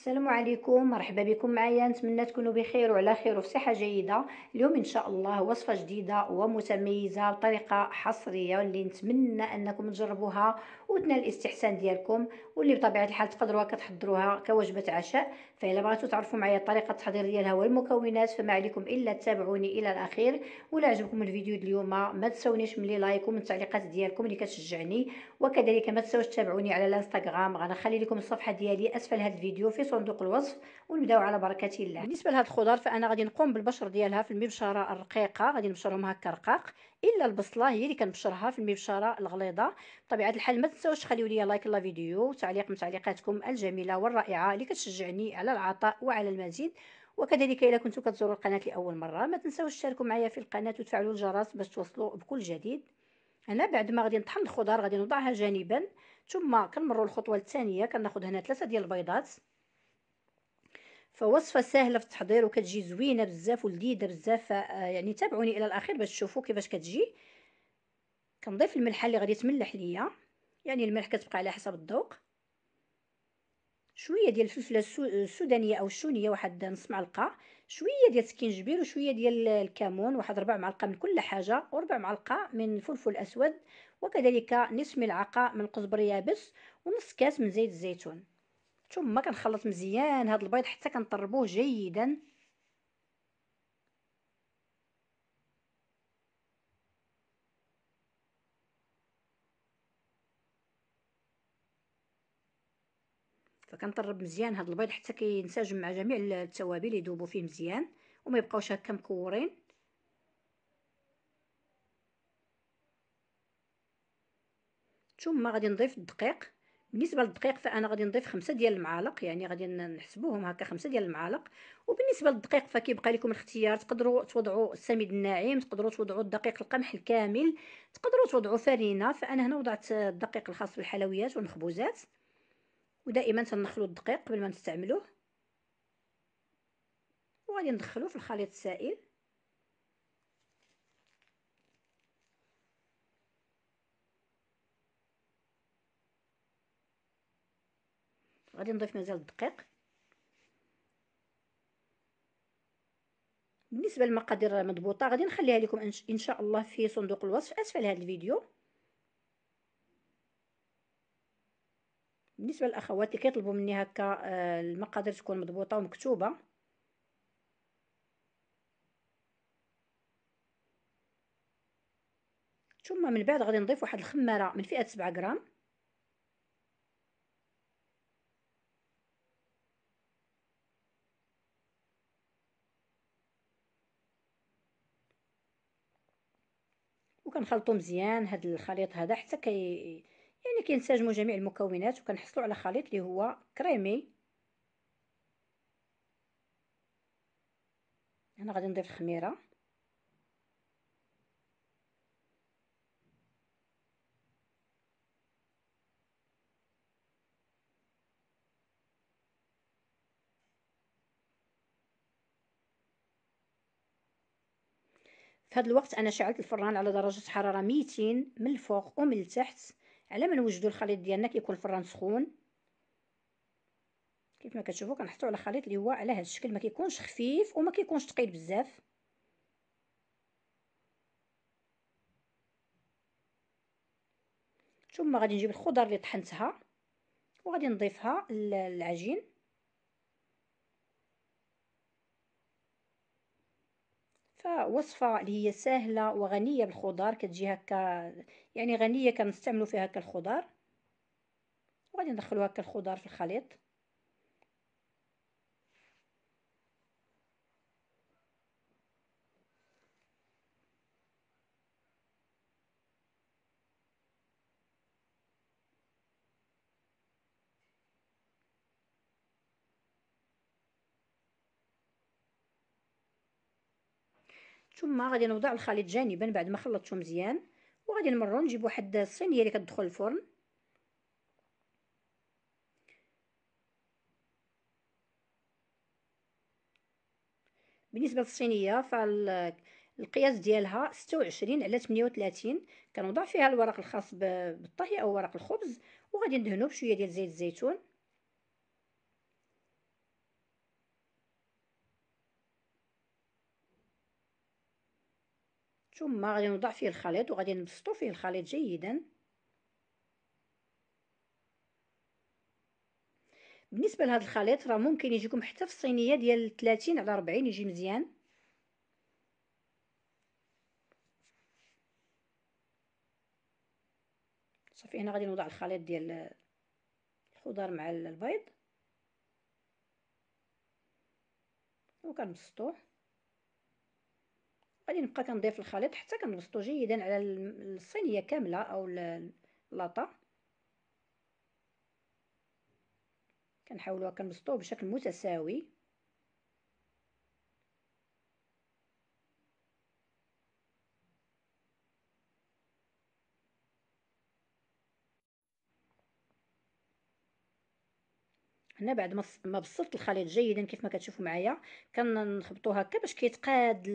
السلام عليكم مرحبا بكم معايا نتمنى تكونوا بخير وعلى خير وفي صحه جيده اليوم ان شاء الله وصفه جديده ومتميزه بطريقه حصريه اللي نتمنى انكم تجربوها وتنال الاستحسان ديالكم واللي بطبيعه الحال تقدروها كتحضروها كوجبه عشاء فإلا بغيتوا تعرفوا معايا طريقه التحضير ديالها والمكونات فما عليكم الا تتابعوني الى الاخير ولا عجبكم الفيديو اليوم ما تساونيش من لايك ومن التعليقات ديالكم اللي كتشجعني وكذلك ما تنساوش تتابعوني على الانستغرام غنخلي لكم الصفحه ديالي اسفل هذا الفيديو في صندوق الوصف ونبداو على بركه الله بالنسبه لهاد الخضر فانا غادي نقوم بالبشر ديالها في المبشره الرقيقه غادي نبشرهم هكا رقاق الا البصله هي اللي كنبشرها في المبشره الغليظه بطبيعه الحال ما تنساوش تخليو لي لايك لا فيديو وتعليق من تعليقاتكم الجميله والرائعه اللي كتشجعني على العطاء وعلى المزيد وكذلك الا كنتو كتزوروا القناه لاول مره ما تنساوش تشاركوا معايا في القناه وتفعلوا الجرس باش توصلوا بكل جديد هنا بعد ما غادي نطحن الخضر غادي نوضعها جانبا ثم كنمروا الخطوه الثانيه كناخذ هنا ثلاثه ديال البيضات فوصفه سهله في التحضير وكتجي زوينه بزاف ولذيذه بزاف آه، يعني تابعوني الى الاخير باش تشوفوا كيفاش كتجي كنضيف الملحه اللي غادي تملح ليا يعني الملح كتبقى على حسب الذوق شويه ديال الفلفله السودانيه او الشونيه واحد نص معلقه شويه ديال السكينجبير وشويه ديال الكمون واحد ربع معلقه من كل حاجه وربع معلقه من الفلفل الاسود وكذلك نصف ملعقه من القزبر يابس ونص كاس من زيت الزيتون ثم كنخلط مزيان هاد البيض حتى كنطربوه جيدا فكنطرب مزيان هاد البيض حتى كينسجم مع جميع التوابل يذوبوا فيه مزيان وما يبقاوش هكا مكورين ثم غادي نضيف الدقيق بالنسبه للدقيق فانا غادي نضيف خمسة ديال المعالق يعني غادي نحسبوهم هكا خمسة ديال المعالق وبالنسبه للدقيق فكيبقى لكم الاختيار تقدروا توضعوا السميد الناعم تقدروا توضعوا الدقيق القمح الكامل تقدروا توضعوا فرينه فانا هنا وضعت الدقيق الخاص بالحلويات والمخبوزات ودائما تنخلو الدقيق قبل ما نستعملوه وغادي ندخلوه في الخليط السائل غادي نضيف مازال الدقيق بالنسبه للمقادير مضبوطه غادي نخليها لكم ان شاء الله في صندوق الوصف اسفل هذا الفيديو بالنسبه للاخوات اللي كيطلبوا مني هكا آه، المقادير تكون مضبوطه ومكتوبه ثم من بعد غادي نضيف واحد الخماره من فئه 7 غرام وكنخلطو مزيان هاد الخليط هذا حتى كي يعني كينسجموا جميع المكونات وكنحصلوا على خليط اللي هو كريمي انا غادي نضيف الخميره في هذا الوقت انا شعلت الفران على درجه حراره 200 من الفوق ومن التحت على ما نوجدو الخليط ديالنا كيكون الفران سخون كيف ما كتشوفوا كنحطو على خليط اللي هو على هذا الشكل ما كيكونش خفيف وما كيكونش ثقيل بزاف ثم غادي نجيب الخضر اللي طحنتها وغادي نضيفها للعجين فوصفة اللي هي سهلة وغنية بالخضار كتجي هكا يعني غنية كنستعملو فيها هكا الخضار وغادي ندخلو هكا الخضار في الخليط ثم غادي نوضع الخليط جانبا بعد ما خلطته مزيان وغادي نمرو نجيب واحد الصينيه اللي كتدخل الفرن بالنسبه للصينيه فالقياس ديالها 26 على 38 كنوضع فيها الورق الخاص بالطهي او ورق الخبز وغادي ندهنو بشويه ديال زيت الزيتون ثم غادي نوضع فيه الخليط وغادي نبسطو فيه الخليط جيدا بالنسبه لهذا الخليط راه ممكن يجيكم حتى في الصينيه ديال 30 على 40 يجي مزيان صافي هنا غادي نوضع الخليط ديال الخضر مع البيض وكنبسطوه غادي نبقى كنضيف الخليط حتى كنبسطو جيدا على الصينيه كامله او لاطا كنحاولوا كنبسطوه بشكل متساوي هنا بعد ما ما بسطت الخليط جيدا كيف ما كتشوفوا معايا كنخبطوها هكا باش كيتقاد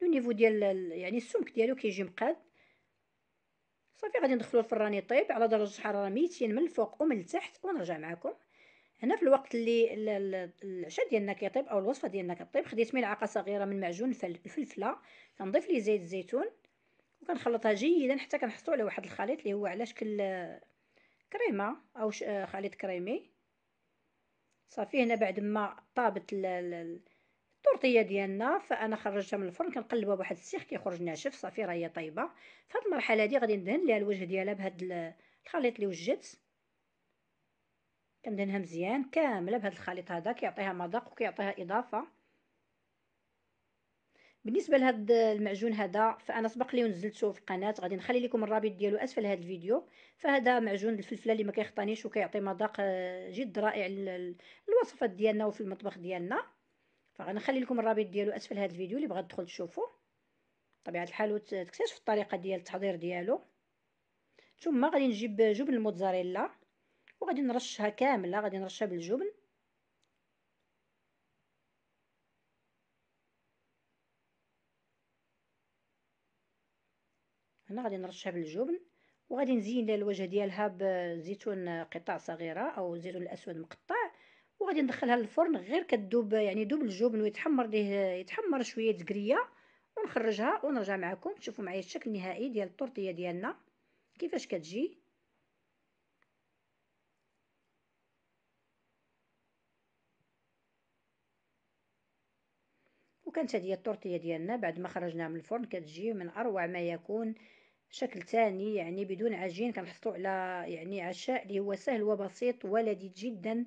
لو نيفو ديال يعني السمك ديالو كيجي مقاد صافي غادي ندخلو الفران يطيب على درجه حراره 200 من الفوق ومن التحت ونرجع معكم هنا في الوقت اللي العشاء ديالنا كيطيب او الوصفه ديالنا كطيب خديت ملعقه صغيره من معجون الفلفله كنضيف ليه زيت الزيتون وكنخلطها جيدا حتى كنحصلوا على واحد الخليط اللي هو على شكل كريمه او خليط كريمي صافي هنا بعد ما طابت الطورطيه ديالنا فانا خرجتها من الفرن كنقلبها بواحد السيخ كيخرج ناشف صافي راه هي طايبه فهاد المرحله هادي غادي ندهن ليها الوجه ديالها بهاد الخليط اللي وجدت كندهنها مزيان كامله بهاد الخليط هذا كيعطيها مذاق وكيعطيها اضافه بالنسبه لهاد المعجون هذا فانا سبق لي ونزلته في القناه غادي نخلي لكم الرابط ديالو اسفل هاد الفيديو فهذا معجون الفلفله اللي ما كيخطانيش وكيعطي مذاق آه، جد رائع للوصفات ديالنا وفي المطبخ ديالنا فغنخلي لكم الرابط ديالو اسفل هذا الفيديو اللي بغا تدخل تشوفوه بطبيعه الحال وتكتشف الطريقه ديال التحضير ديالو ثم غادي نجيب جبن الموتزاريلا وغادي نرشها كامله غادي نرشها بالجبن هنا غادي نرشها بالجبن وغادي نزين الوجه ديالها بزيتون قطع صغيره او زيتون الاسود مقطع وغادي ندخلها للفرن غير كدوب يعني دوب الجبن ويتحمر ليه يتحمر شويه دكريه ونخرجها ونرجع معكم تشوفوا معايا الشكل النهائي ديال الطورطيه ديالنا كيفاش كتجي وكانت هذه الطورطيه ديالنا بعد ما خرجناها من الفرن كتجي من اروع ما يكون شكل تاني يعني بدون عجين كنحصلوا على يعني عشاء اللي هو سهل وبسيط ولذيذ جدا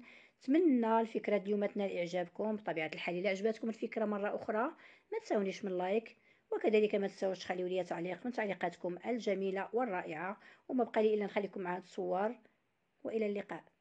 نتمنى الفكره اليوم تنال اعجابكم بطبيعه الحال الا عجبتكم الفكره مره اخرى ما تساونيش من لايك وكذلك ما تنساوش تخليو لي تعليق من تعليقاتكم الجميله والرائعه وما بقى لي الا نخليكم مع هاد الصور والى اللقاء